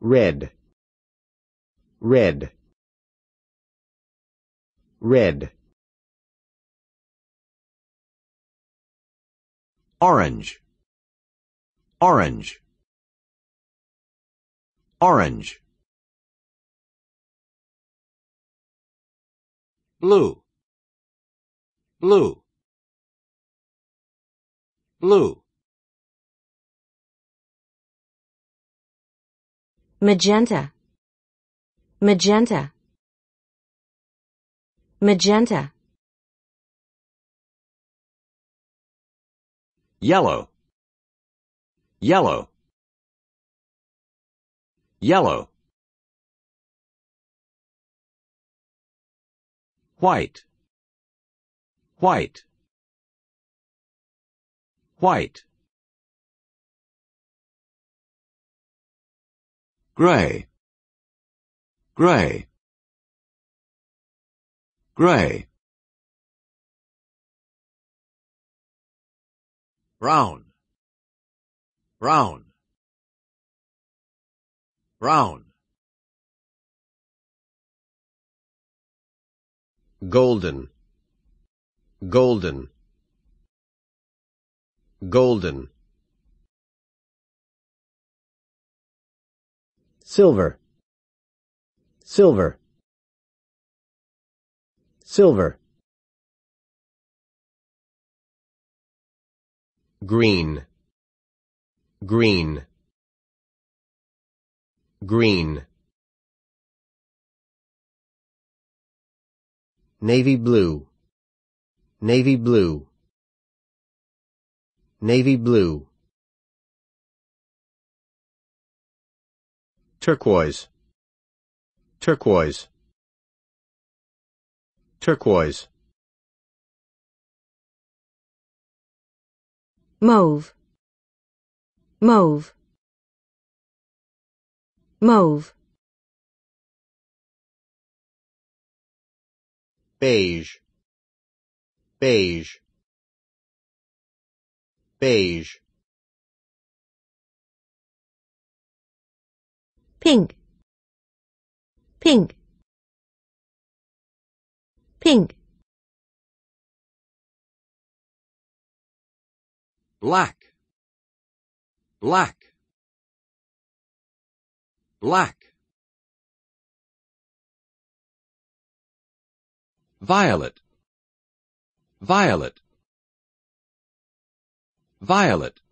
red red red orange orange orange blue blue blue magenta, magenta, magenta, yellow, yellow, yellow, white, white, white. grey grey grey brown brown brown golden golden golden silver, silver, silver. Green, green, green. Navy blue, navy blue, navy blue. turquoise turquoise turquoise mauve mauve mauve beige beige beige pink pink pink black black black violet violet violet